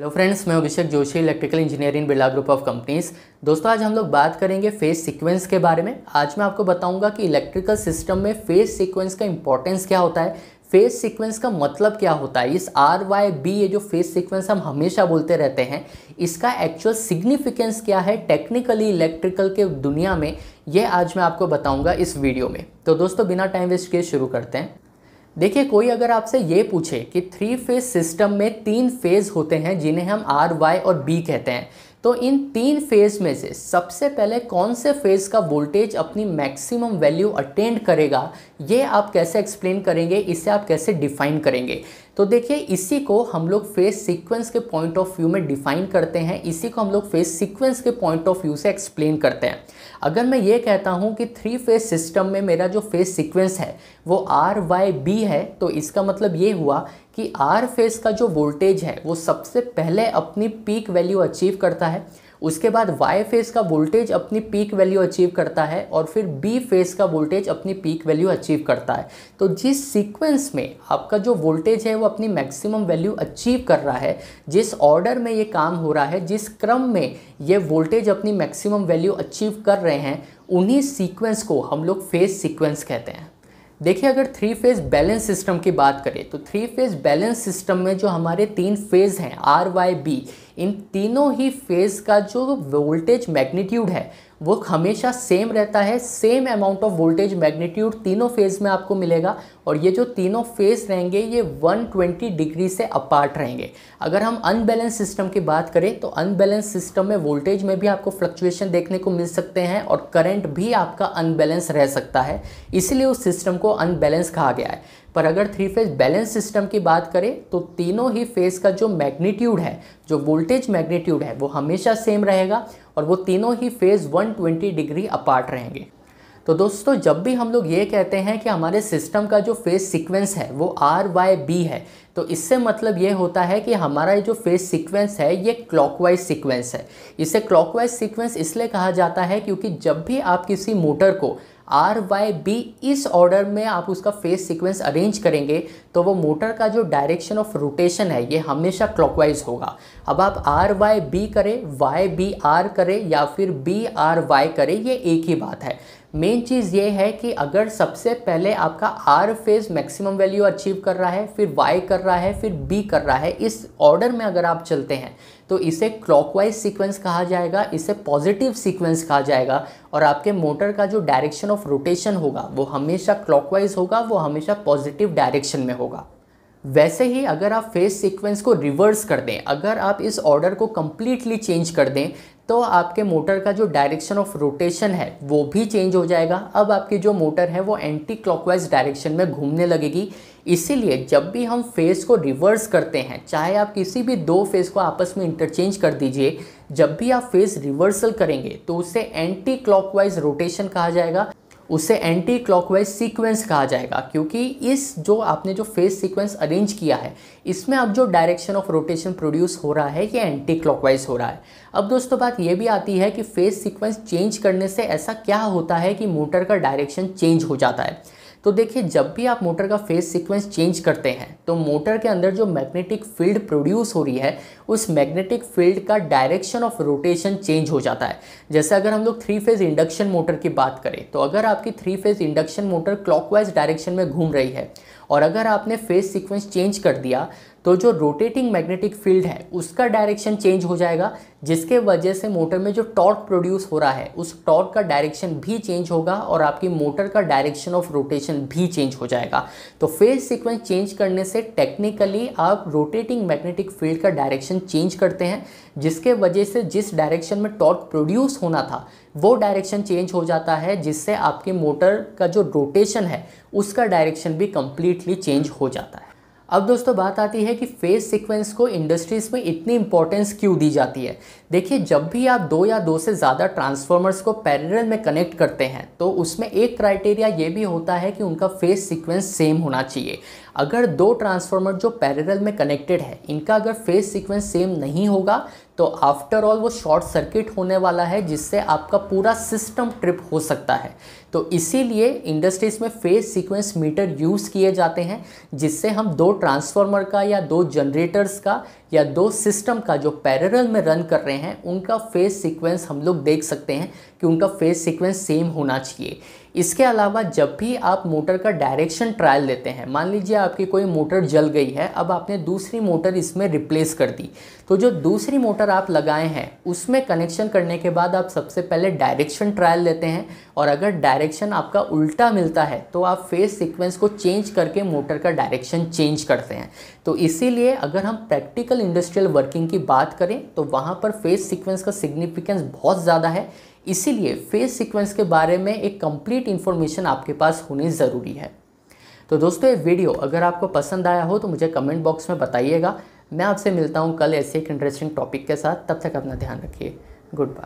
hello friends मैं Abhishek Joshi electrical engineering Birla group of companies दोस्तों आज हम लोग बात करेंगे फेज सीक्वेंस के बारे में आज मैं आपको बताऊंगा कि इलेक्ट्रिकल सिस्टम में फेज सीक्वेंस का इंपॉर्टेंस क्या होता है फेज सीक्वेंस का मतलब क्या होता है इस आर वाई बी ये जो फेज सीक्वेंस हम हमेशा बोलते रहते हैं इसका एक्चुअल सिग्निफिकेंस क्या है टेक्निकली इलेक्ट्रिकल के दुनिया में ये आज मैं आपको बताऊंगा इस वीडियो में तो दोस्तों बिना टाइम वेस्ट किए शुरू करते हैं देखिए कोई अगर आपसे ये पूछे कि थ्री फेज सिस्टम में तीन फेज़ होते हैं जिन्हें हम आर वाई और बी कहते हैं तो इन तीन फेज़ में से सबसे पहले कौन से फेज़ का वोल्टेज अपनी मैक्सिमम वैल्यू अटेंड करेगा ये आप कैसे एक्सप्लेन करेंगे इसे आप कैसे डिफाइन करेंगे तो देखिए इसी को हम लोग फेस सीक्वेंस के पॉइंट ऑफ व्यू में डिफाइन करते हैं इसी को हम लोग फेस सीक्वेंस के पॉइंट ऑफ व्यू से एक्सप्लेन करते हैं अगर मैं ये कहता हूँ कि थ्री फेस सिस्टम में मेरा जो फेस सीक्वेंस है वो आर वाई बी है तो इसका मतलब ये हुआ कि आर फेस का जो वोल्टेज है वो सबसे पहले अपनी पीक वैल्यू अचीव करता है उसके बाद वाई फेस का वोल्टेज अपनी पीक वैल्यू अचीव करता है और फिर बी फेस का वोल्टेज अपनी पीक वैल्यू अचीव करता है तो जिस सीक्वेंस में आपका जो वोल्टेज है वो अपनी मैक्सिमम वैल्यू अचीव कर रहा है जिस ऑर्डर में ये काम हो रहा है जिस क्रम में ये वोल्टेज अपनी मैक्सिमम वैल्यू अचीव कर रहे हैं उन्हीं सीक्वेंस को हम लोग फेस सीक्वेंस कहते हैं देखिए अगर थ्री फेज बैलेंस सिस्टम की बात करें तो थ्री फेज बैलेंस सिस्टम में जो हमारे तीन फेज हैं आर वाई बी इन तीनों ही फेज़ का जो वोल्टेज मैग्नीट्यूड है वो हमेशा सेम रहता है same amount of voltage magnitude तीनों फेज़ में आपको मिलेगा और ये जो तीनों फेज़ रहेंगे ये 120 डिग्री से अपार्ट रहेंगे अगर हम अनबैलेंस सिस्टम की बात करें तो अनबैलेंस सिस्टम में वोल्टेज में भी आपको फ्लक्चुएशन देखने को मिल सकते हैं और करंट भी आपका अनबैलेंस रह सकता है इसलिए उस सिस्टम को अनबैलेंस कहा गया है पर अगर थ्री फेज बैलेंस सिस्टम की बात करें तो तीनों ही फेज का जो मैग्नीट्यूड है जो वोल्टेज मैग्नीट्यूड है वो हमेशा सेम रहेगा और वो तीनों ही फेज 120 डिग्री अपार्ट रहेंगे तो दोस्तों जब भी हम लोग ये कहते हैं कि हमारे सिस्टम का जो फेज सिक्वेंस है वो आर वाई बी है तो इससे मतलब ये होता है कि हमारा जो फेज सीक्वेंस है ये क्लॉकवाइज सीक्वेंस है इसे क्लॉकवाइज सीक्वेंस इसलिए कहा जाता है क्योंकि जब भी आप किसी मोटर को आर वाई बी इस ऑर्डर में आप उसका फेस सीक्वेंस अरेंज करेंगे तो वो मोटर का जो डायरेक्शन ऑफ रोटेशन है ये हमेशा क्लॉकवाइज होगा अब आप आर वाई बी करें वाई बी आर करें या फिर बी आर वाई करें ये एक ही बात है मेन चीज़ ये है कि अगर सबसे पहले आपका R phase maximum value achieve कर रहा है फिर वाई कर रहा है फिर बी कर रहा है इस ऑर्डर में अगर आप चलते हैं तो इसे क्लॉकवाइज सीक्वेंस कहा जाएगा इसे पॉजिटिव सीक्वेंस कहा जाएगा और आपके मोटर का जो डायरेक्शन ऑफ रोटेशन होगा वो हमेशा क्लॉकवाइज होगा वो हमेशा पॉजिटिव डायरेक्शन में होगा वैसे ही अगर आप फेस सीक्वेंस को रिवर्स कर दें अगर आप इस ऑर्डर को कम्प्लीटली चेंज कर दें तो आपके मोटर का जो डायरेक्शन ऑफ रोटेशन है वो भी चेंज हो जाएगा अब आपकी जो मोटर है वो एंटी क्लॉकवाइज डायरेक्शन में घूमने लगेगी इसीलिए जब भी हम फेस को रिवर्स करते हैं चाहे आप किसी भी दो फेस को आपस में इंटरचेंज कर दीजिए जब भी आप फेस रिवर्सल करेंगे तो उसे एंटी क्लॉकवाइज रोटेशन कहा जाएगा उसे एंटी क्लॉकवाइज सीक्वेंस कहा जाएगा क्योंकि इस जो आपने जो फेस सीक्वेंस अरेंज किया है इसमें अब जो डायरेक्शन ऑफ रोटेशन प्रोड्यूस हो रहा है ये एंटी क्लॉकवाइज हो रहा है अब दोस्तों बात ये भी आती है कि फेस सीक्वेंस चेंज करने से ऐसा क्या होता है कि मोटर का डायरेक्शन चेंज हो जाता है तो देखिए जब भी आप मोटर का फेस सीक्वेंस चेंज करते हैं तो मोटर के अंदर जो मैग्नेटिक फील्ड प्रोड्यूस हो रही है उस मैग्नेटिक फील्ड का डायरेक्शन ऑफ रोटेशन चेंज हो जाता है जैसे अगर हम लोग थ्री फेज इंडक्शन मोटर की बात करें तो अगर आपकी three phase induction motor clockwise direction में घूम रही है और अगर आपने फेज सीक्वेंस चेंज कर दिया तो जो रोटेटिंग मैग्नेटिक फील्ड है उसका डायरेक्शन चेंज हो जाएगा जिसके वजह से मोटर में जो टॉर्क प्रोड्यूस हो रहा है उस टॉर्क का डायरेक्शन भी चेंज होगा और आपकी मोटर का डायरेक्शन ऑफ रोटेशन भी चेंज हो जाएगा तो फेज सीक्वेंस चेंज करने से टेक्निकली आप रोटेटिंग मैग्नेटिक फील्ड का डायरेक्शन चेंज करते हैं जिसके वजह से जिस डायरेक्शन में टॉर्क प्रोड्यूस होना था वो डायरेक्शन चेंज हो जाता है जिससे आपकी मोटर का जो रोटेशन है उसका डायरेक्शन भी कंप्लीटली चेंज हो जाता है अब दोस्तों बात आती है कि फेस सीक्वेंस को इंडस्ट्रीज़ में इतनी इंपॉर्टेंस क्यों दी जाती है देखिए जब भी आप दो या दो से ज़्यादा ट्रांसफॉर्मर्स को पैरेलल में कनेक्ट करते हैं तो उसमें एक क्राइटेरिया ये भी होता है कि उनका फेस सीक्वेंस सेम होना चाहिए अगर दो ट्रांसफार्मर जो पैरेलल में कनेक्टेड है इनका अगर फेस सीक्वेंस सेम नहीं होगा तो आफ्टर ऑल वो शॉर्ट सर्किट होने वाला है जिससे आपका पूरा सिस्टम ट्रिप हो सकता है तो इसीलिए इंडस्ट्रीज में फ़ेस सीक्वेंस मीटर यूज़ किए जाते हैं जिससे हम दो ट्रांसफार्मर का या दो जनरेटर्स का या दो सिस्टम का जो पैरेलल में रन कर रहे हैं उनका फेस सीक्वेंस हम लोग देख सकते हैं कि उनका फेस सीक्वेंस सेम होना चाहिए इसके अलावा जब भी आप मोटर का डायरेक्शन ट्रायल देते हैं मान लीजिए आपकी कोई मोटर जल गई है अब आपने दूसरी मोटर इसमें रिप्लेस कर दी तो जो दूसरी मोटर आप लगाए हैं उसमें कनेक्शन करने के बाद आप सबसे पहले डायरेक्शन ट्रायल लेते हैं और अगर डायरेक्शन आपका उल्टा मिलता है तो आप फेस सीक्वेंस को चेंज करके मोटर का डायरेक्शन चेंज करते हैं तो इसीलिए अगर हम प्रैक्टिकल इंडस्ट्रियल वर्किंग की बात करें तो वहाँ पर फेस सीक्वेंस का सिग्निफिकेंस बहुत ज़्यादा है इसीलिए फेस सीक्वेंस के बारे में एक कंप्लीट इन्फॉर्मेशन आपके पास होनी ज़रूरी है तो दोस्तों ये वीडियो अगर आपको पसंद आया हो तो मुझे कमेंट बॉक्स में बताइएगा मैं आपसे मिलता हूँ कल ऐसे एक इंटरेस्टिंग टॉपिक के साथ तब तक अपना ध्यान रखिए गुड बाय